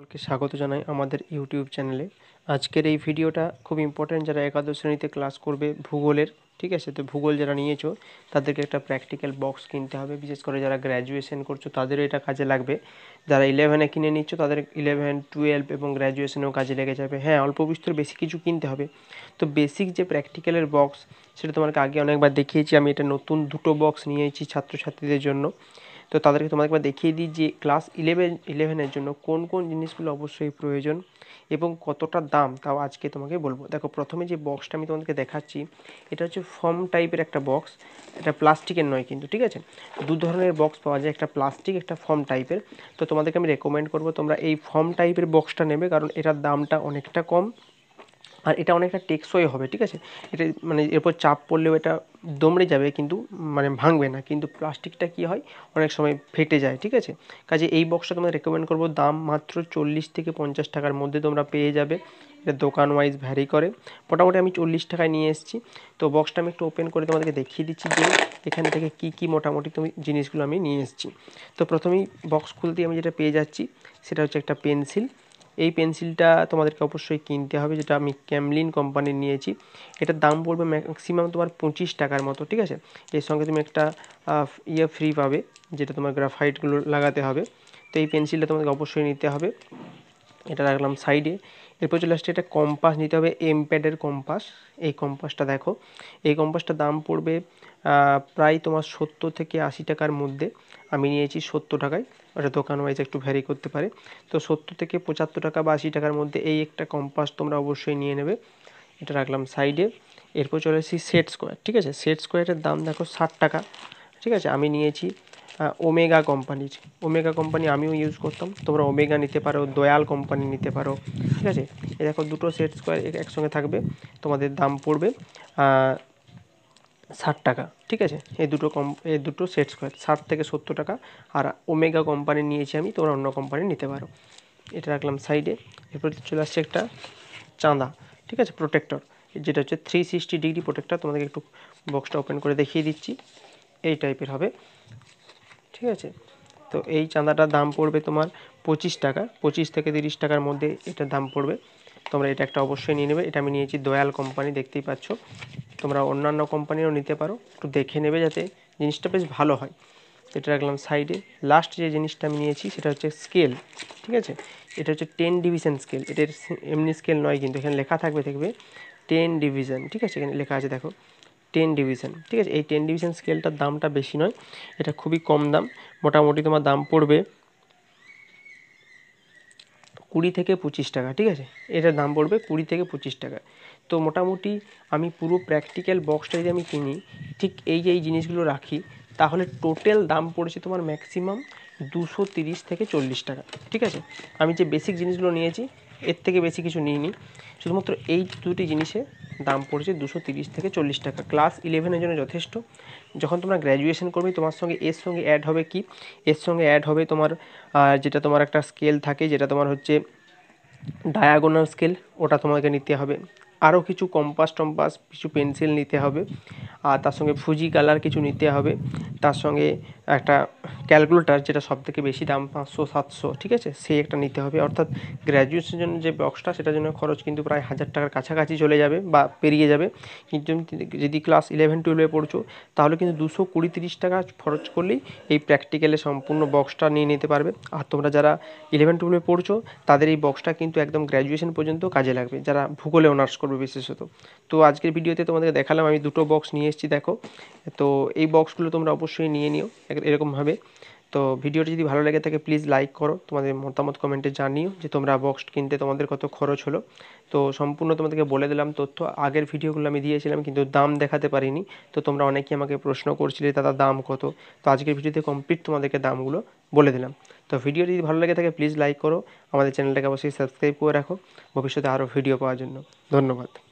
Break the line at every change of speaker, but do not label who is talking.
সকলকে স্বাগত জানাই আমাদের ইউটিউব চ্যানেলে আজকের এই ভিডিওটা খুব ইম্পর্ট্যান্ট যারা একাদশ শ্রেণীতে ক্লাস করবে ভূগোলের ঠিক আছে তো ভূগোল যারা নিয়েছো তাদেরকে একটা প্র্যাকটিক্যাল বক্স কিনতে হবে বিশেষ করে যারা গ্র্যাজুয়েশন করছো তাদেরও এটা কাজে লাগবে যারা ইলেভেনে কিনে নিচ্ছ তাদের ইলেভেন টুয়েলভ এবং গ্র্যাজুয়েশনেও কাজে লেগে যাবে হ্যাঁ অল্প বিস্তর বেশি কিছু কিনতে হবে তো বেসিক যে প্র্যাকটিক্যালের বক্স সেটা তোমাকে আগে অনেকবার দেখিয়েছি আমি এটা নতুন দুটো বক্স নিয়েছি ছাত্রছাত্রীদের জন্য তো তাদেরকে তোমাদেরকে দেখিয়ে দিই যে ক্লাস ইলেভেন ইলেভেনের জন্য কোন কোন জিনিসগুলো অবশ্যই প্রয়োজন এবং কতটা দাম তাও আজকে তোমাকে বলবো দেখো প্রথমে যে বক্সটা আমি তোমাদেরকে দেখাচ্ছি এটা হচ্ছে ফর্ম টাইপের একটা বক্স এটা প্লাস্টিকের নয় কিন্তু ঠিক আছে দু ধরনের বক্স পাওয়া যায় একটা প্লাস্টিক একটা ফর্ম টাইপের তো তোমাদেরকে আমি রেকমেন্ড করবো তোমরা এই ফর্ম টাইপের বক্সটা নেবে কারণ এটার দামটা অনেকটা কম আর এটা অনেকটা টেকসই হবে ঠিক আছে এটা মানে এরপর চাপ পড়লেও এটা দমড়ে যাবে কিন্তু মানে ভাঙবে না কিন্তু প্লাস্টিকটা কী হয় অনেক সময় ফেটে যায় ঠিক আছে কাজে এই বক্সটা তোমাদের রেকমেন্ড করবো দাম মাত্র চল্লিশ থেকে পঞ্চাশ টাকার মধ্যে তোমরা পেয়ে যাবে এটা দোকান ওয়াইজ ভ্যারি করে মোটামুটি আমি চল্লিশ টাকায় নিয়ে এসেছি তো বক্সটা আমি একটু ওপেন করে তোমাদেরকে দেখিয়ে দিচ্ছি যে এখান থেকে কি কি মোটামুটি তুমি জিনিসগুলো আমি নিয়ে এসেছি তো প্রথমেই বক্স খুলতেই আমি যেটা পেয়ে যাচ্ছি সেটা হচ্ছে একটা পেন্সিল এই পেন্সিলটা তোমাদেরকে অবশ্যই কিনতে হবে যেটা আমি ক্যামলিন কোম্পানির নিয়েছি এটার দাম পড়বে ম্যাক্সিমাম তোমার পঁচিশ টাকার মতো ঠিক আছে এর সঙ্গে তুমি একটা ইয়ে ফ্রি পাবে যেটা তোমার গ্রাফাইটগুলো লাগাতে হবে তো এই পেন্সিলটা তোমাকে অবশ্যই নিতে হবে এটা রাখলাম সাইডে এরপর চলে আসছে এটা কম্পাস নিতে হবে এম প্যাডের কম্পাস এই কম্পাসটা দেখো এই কম্পাসটা দাম পড়বে প্রায় তোমার সত্তর থেকে আশি টাকার মধ্যে আমি নিয়েছি সত্তর টাকায় ওটা দোকান ওয়াইজ একটু ভ্যারি করতে পারে তো সত্তর থেকে পঁচাত্তর টাকা বা আশি টাকার মধ্যে এই একটা কম্পাস তোমরা অবশ্যই নিয়ে নেবে এটা রাখলাম সাইডে এরপর চলে আসছি সেট স্কোয়ার ঠিক আছে সেট স্কোয়ারের দাম দেখো ষাট টাকা ঠিক আছে আমি নিয়েছি ওমেগা কোম্পানির ওমেগা কোম্পানি আমিও ইউজ করতাম তোমরা ওমেগা নিতে পারো দয়াল কোম্পানি নিতে পারো ঠিক আছে এ দেখো দুটো সেট স্কোয়ার একসঙ্গে থাকবে তোমাদের দাম পড়বে ষাট টাকা ঠিক আছে এই দুটো কম এই দুটো সেট স্কোয়ার ষাট থেকে সত্তর টাকা আর ওমেগা কোম্পানি নিয়েছি আমি তোমরা অন্য কোম্পানি নিতে পারো এটা রাখলাম সাইডে এরপর চলে আসছে একটা চাঁদা ঠিক আছে প্রোটেক্টর যেটা হচ্ছে থ্রি সিক্সটি ডিগ্রি প্রোটেক্টর তোমাদেরকে একটু বক্সটা ওপেন করে দেখিয়ে দিচ্ছি এই টাইপের হবে ঠিক আছে তো এই চাঁদাটার দাম পড়বে তোমার পঁচিশ টাকা পঁচিশ থেকে তিরিশ টাকার মধ্যে এটার দাম পড়বে তোমরা এটা একটা অবশ্যই নিয়ে নেবে এটা আমি নিয়েছি দয়াল কোম্পানি দেখতেই পাচ্ছ তোমরা অন্যান্য কোম্পানিরও নিতে পারো একটু দেখে নেবে যাতে জিনিসটা বেশ ভালো হয় এটা রাখলাম সাইডে লাস্ট যে জিনিসটা আমি নিয়েছি সেটা হচ্ছে স্কেল ঠিক আছে এটা হচ্ছে টেন ডিভিশন স্কেল এটার এমনি স্কেল নয় কিন্তু এখানে লেখা থাকবে দেখবে টেন ডিভিশন ঠিক আছে এখানে লেখা আছে দেখো টেন ডিভিশন ঠিক আছে এই টেন ডিভিশন স্কেলটার দামটা বেশি নয় এটা খুবই কম দাম মোটামুটি তোমার দাম পড়বে কুড়ি থেকে পঁচিশ টাকা ঠিক আছে এটার দাম পড়বে কুড়ি থেকে পঁচিশ টাকা তো মোটামুটি আমি পুরো প্র্যাকটিক্যাল বক্সটা যদি আমি কিনি ঠিক এই যে এই জিনিসগুলো রাখি তাহলে টোটাল দাম পড়েছে তোমার ম্যাক্সিমাম দুশো তিরিশ থেকে চল্লিশ টাকা ঠিক আছে আমি যে বেসিক জিনিসগুলো নিয়েছি এর থেকে বেশি কিছু নিইনি শুধুমাত্র এই দুটি জিনিসে দাম পড়ছে দুশো তিরিশ থেকে চল্লিশ টাকা ক্লাস ইলেভেনের জন্য যথেষ্ট যখন তোমরা গ্র্যাজুয়েশন করবে তোমার সঙ্গে এর সঙ্গে অ্যাড হবে কি এর সঙ্গে অ্যাড হবে তোমার যেটা তোমার একটা স্কেল থাকে যেটা তোমার হচ্ছে ডায়াগোনাল স্কেল ওটা তোমাকে নিতে হবে আরও কিছু কম্পাস টম্পাস কিছু পেন্সিল নিতে হবে আর তার সঙ্গে ফুজি কালার কিছু নিতে হবে তার সঙ্গে একটা ক্যালকুলেটার যেটা সব থেকে বেশি দাম পাঁচশো সাতশো ঠিক আছে সেই একটা নিতে হবে অর্থাৎ গ্র্যাজুয়েশনের জন্য যে বক্সটা সেটার জন্য খরচ কিন্তু প্রায় হাজার টাকার কাছাকাছি চলে যাবে বা পেরিয়ে যাবে কিন্তু যদি ক্লাস ইলেভেন টুয়েলভে পড়ছো তাহলে কিন্তু দুশো কুড়ি তিরিশ টাকা খরচ করলেই এই প্র্যাকটিক্যালে সম্পূর্ণ বক্সটা নিয়ে নিতে পারবে আর তোমরা যারা ইলেভেন টুয়েলভে পড়ছো তাদের এই বক্সটা কিন্তু একদম গ্র্যাজুয়েশন পর্যন্ত কাজে লাগবে যারা ভূগোলে অনার্স করবে বিশেষত তো আজকের ভিডিওতে তোমাদের দেখালাম আমি দুটো বক্স নিয়ে এসেছি দেখো তো এই বক্সগুলো তোমরা অবশ্যই নিয়ে নিও এরকমভাবে তো ভিডিওটি যদি ভালো লেগে থাকে প্লিজ লাইক করো তোমাদের মতামত কমেন্টে জানিও যে তোমরা বক্স কিনতে তোমাদের কত খরচ হলো তো সম্পূর্ণ তোমাদেরকে বলে দিলাম তথ্য আগের ভিডিওগুলো আমি দিয়েছিলাম কিন্তু দাম দেখাতে পারিনি তো তোমরা অনেকেই আমাকে প্রশ্ন করছিলে দাদা দাম কত তো আজকের ভিডিওতে কমপ্লিট তোমাদেরকে দামগুলো বলে দিলাম তো ভিডিও যদি ভালো লেগে থাকে প্লিজ লাইক করো আমাদের চ্যানেলটাকে অবশ্যই সাবস্ক্রাইব করে রাখো ভবিষ্যতে আরও ভিডিও পাওয়ার জন্য ধন্যবাদ